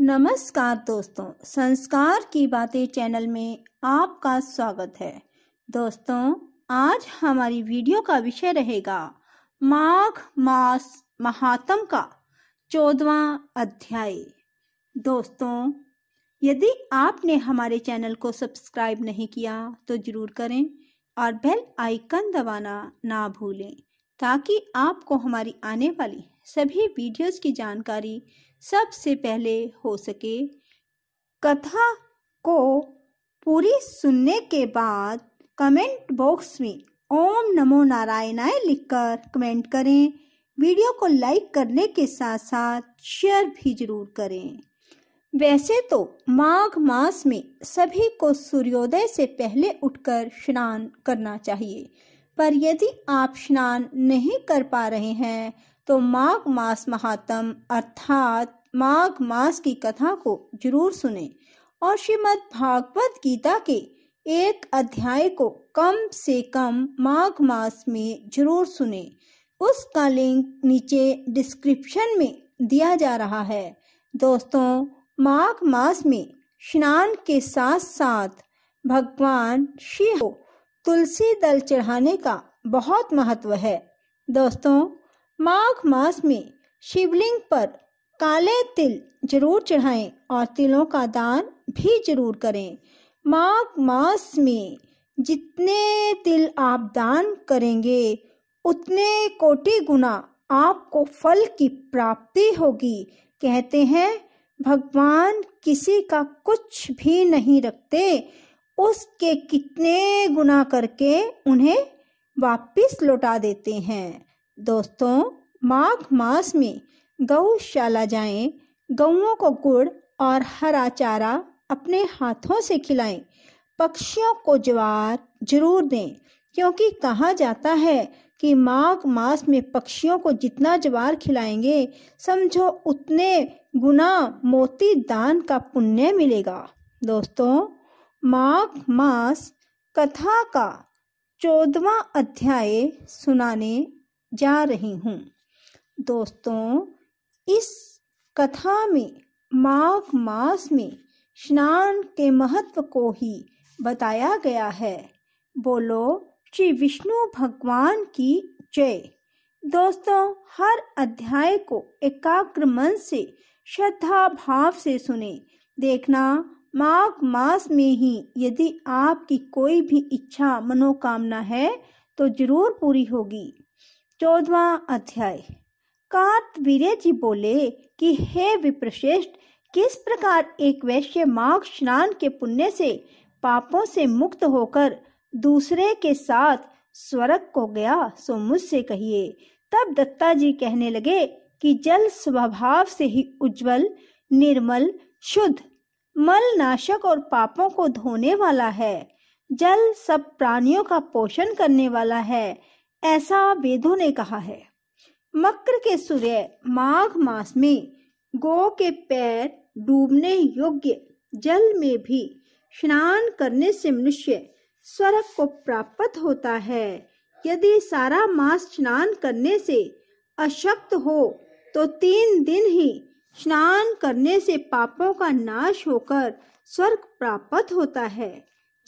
नमस्कार दोस्तों संस्कार की बातें चैनल में आपका स्वागत है दोस्तों आज हमारी वीडियो का विषय रहेगा माघ मास महात्म का चौदवा अध्याय दोस्तों यदि आपने हमारे चैनल को सब्सक्राइब नहीं किया तो जरूर करें और बेल आइकन दबाना ना भूलें ताकि आपको हमारी आने वाली सभी वीडियोस की जानकारी सबसे पहले हो सके कथा को पूरी सुनने के बाद कमेंट बॉक्स में ओम नमो नारायणाय लिखकर कमेंट करें वीडियो को लाइक करने के साथ साथ शेयर भी जरूर करें वैसे तो माघ मास में सभी को सूर्योदय से पहले उठकर स्नान करना चाहिए पर यदि आप स्नान नहीं कर पा रहे हैं तो माघ मास महात्म अर्थात माघ मास की कथा को जरूर सुने और श्रीमद भागवत गीता के एक अध्याय को कम से कम माघ मास में जरूर सुने उसका लिंक नीचे डिस्क्रिप्शन में दिया जा रहा है दोस्तों माघ मास में स्नान के साथ साथ भगवान शिव को तुलसी दल चढ़ाने का बहुत महत्व है दोस्तों माघ मास में शिवलिंग पर काले तिल जरूर चढ़ाएं और तिलों का दान भी जरूर करें माघ मास में जितने तिल आप दान करेंगे उतने कोटि गुना आपको फल की प्राप्ति होगी कहते हैं भगवान किसी का कुछ भी नहीं रखते उसके कितने गुना करके उन्हें वापिस लौटा देते हैं दोस्तों माघ मास में गौशाला जाएं, गौओं को गुड़ और हरा चारा अपने हाथों से खिलाएं, पक्षियों को ज्वार जरूर दें क्योंकि कहा जाता है कि माघ मास में पक्षियों को जितना ज्वार खिलाएंगे समझो उतने गुना मोती दान का पुण्य मिलेगा दोस्तों माघ मास कथा का चौदवा अध्याय सुनाने जा रही हूँ दोस्तों इस कथा में माघ मास में स्नान के महत्व को ही बताया गया है बोलो श्री विष्णु भगवान की जय दोस्तों हर अध्याय को एकाग्र मन से श्रद्धा भाव से सुने देखना माघ मास में ही यदि आपकी कोई भी इच्छा मनोकामना है तो जरूर पूरी होगी चौदवा अध्याय वीरे जी बोले कि हे विप्रश्रेष्ठ किस प्रकार एक वैश्य माघ स्नान के पुण्य से पापों से मुक्त होकर दूसरे के साथ स्वर्ग को गया सो मुझसे कहिए तब दत्ता जी कहने लगे कि जल स्वभाव से ही उज्जवल निर्मल शुद्ध मल नाशक और पापों को धोने वाला है जल सब प्राणियों का पोषण करने वाला है ऐसा वेदों ने कहा है मकर के सूर्य माघ मास में गो के पैर डूबने योग्य जल में भी स्नान करने से मनुष्य स्वर्ग को प्राप्त होता है यदि सारा मास स्नान करने से अशक्त हो तो तीन दिन ही स्नान करने से पापों का नाश होकर स्वर्ग प्राप्त होता है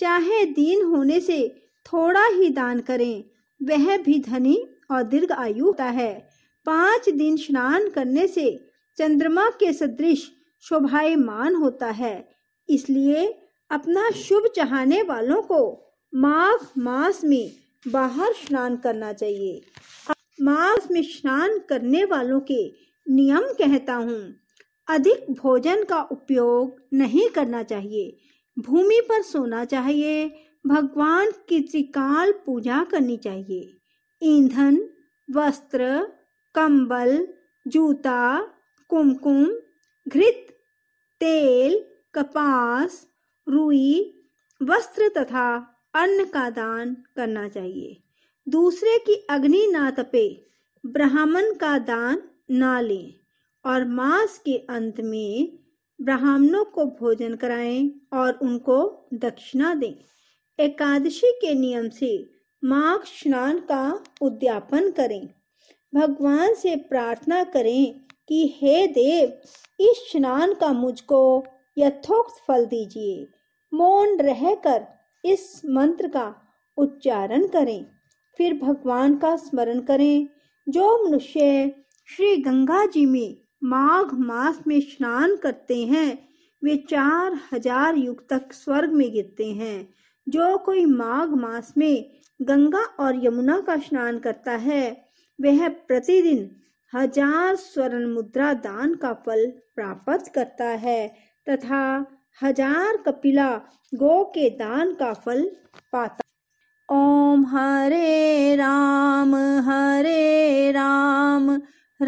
चाहे दीन होने से थोड़ा ही दान करें वह भी धनी और दीर्घ आयु होता है पांच दिन स्नान करने से चंद्रमा के सदृश शोभायमान होता है इसलिए अपना शुभ चाहने वालों को माघ मास में बाहर स्नान करना चाहिए मास में स्नान करने वालों के नियम कहता हूँ अधिक भोजन का उपयोग नहीं करना चाहिए भूमि पर सोना चाहिए भगवान की त्रिकाल पूजा करनी चाहिए ईंधन वस्त्र कंबल जूता कुमकुम घृत तेल कपास रुई वस्त्र तथा अन्न का दान करना चाहिए दूसरे की अग्नि ना तपे ब्राह्मण का दान ना लें और मास के अंत में ब्राह्मणों को भोजन कराएं और उनको दक्षिणा दें एकादशी के नियम से माघ स्नान का उद्यापन करें भगवान से प्रार्थना करें कि हे देव इस स्नान का मुझको यथोक्त फल दीजिए मौन रहकर इस मंत्र का उच्चारण करें फिर भगवान का स्मरण करें जो मनुष्य श्री गंगा जी में माघ मास में स्नान करते हैं वे चार हजार युग तक स्वर्ग में गिरते हैं जो कोई माघ मास में गंगा और यमुना का स्नान करता है वह प्रतिदिन हजार स्वर्ण मुद्रा दान का फल प्राप्त करता है तथा हजार कपिला गो के दान का फल पाता ओम हरे राम हरे राम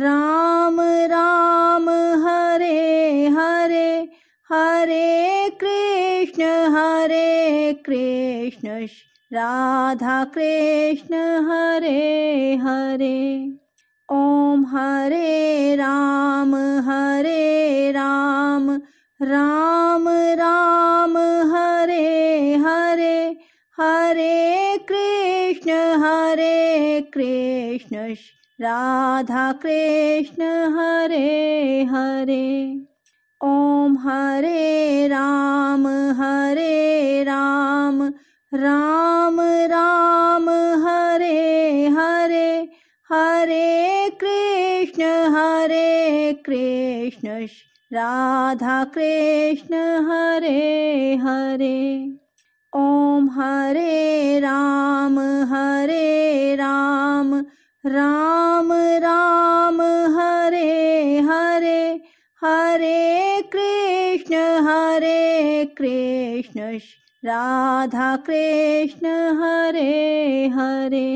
राम राम हरे हरे हरे कृष्ण हरे कृष्ण राधा कृष्ण हरे हरे ओम हरे राम हरे राम राम राम हरे हरे हरे कृष्ण हरे कृष्ण राधा कृष्ण हरे हरे ओम हरे राम हरे राम राम राम हरे हरे हरे कृष्ण हरे कृष्ण राधा कृष्ण हरे हरे ओम हरे राम हरे राम राम राम हरे कृष्ण राधा कृष्ण हरे हरे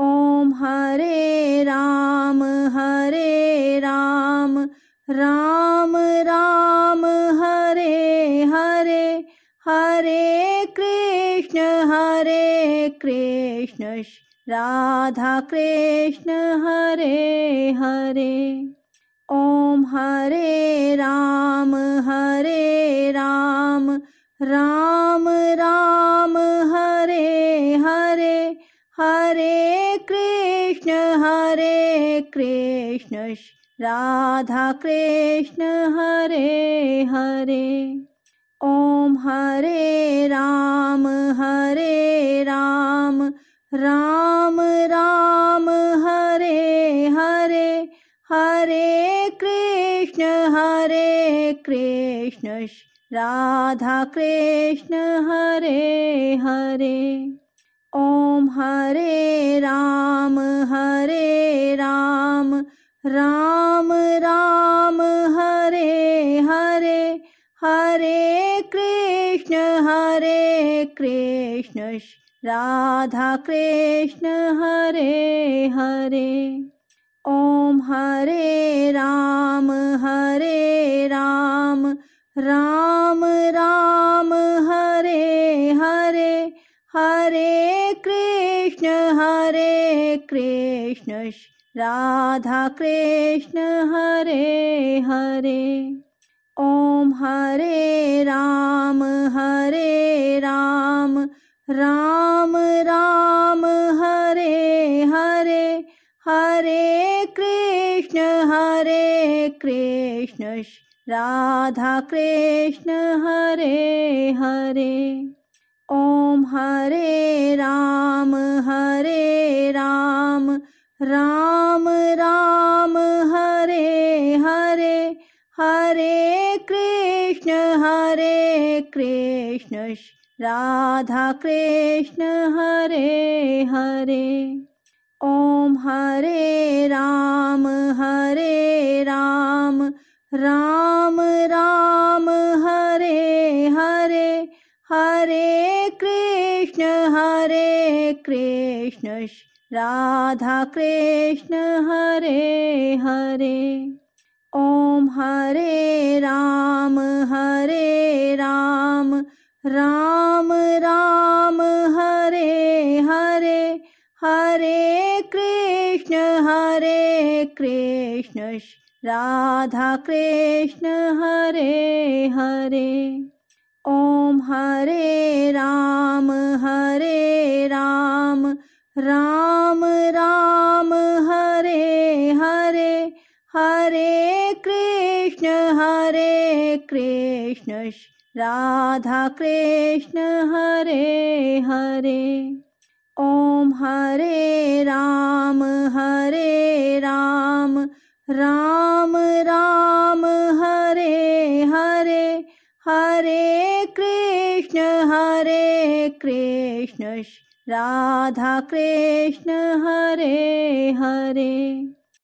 ओम हरे राम हरे राम राम राम हरे हरे हरे कृष्ण हरे कृष्ण राधा कृष्ण हरे हरे ओम हरे राम हरे राम राम राम हरे हरे हरे कृष्ण हरे कृष्ण राधा कृष्ण हरे हरे ओम हरे राम हरे राम राम कृष्ण राधा कृष्ण हरे हरे ओम हरे राम हरे राम राम राम हरे हरे हरे कृष्ण हरे कृष्ण राधा कृष्ण हरे हरे ओम हरे राम राम राम हरे हरे हरे कृष्ण हरे कृष्ण राधा कृष्ण हरे हरे ओम हरे राम हरे राम राम राम हरे हरे हरे कृष्ण हरे कृष्ण राधा कृष्ण हरे हरे ओम हरे राम हरे राम राम राम हरे हरे हरे कृष्ण हरे कृष्ण राधा कृष्ण हरे हरे ओम हरे राम हरे राम राम राम हरे हरे हरे कृष्ण हरे कृष्ण राधा कृष्ण हरे हरे ओम हरे राम हरे राम राम राम हरे हरे हरे कृष्ण हरे कृष्ण राधा कृष्ण हरे हरे ओम हरे राम हरे राम राम राम हरे हरे हरे कृष्ण हरे कृष्ण राधा कृष्ण हरे हरे ओम हरे कृष्ण राधा कृष्ण हरे हरे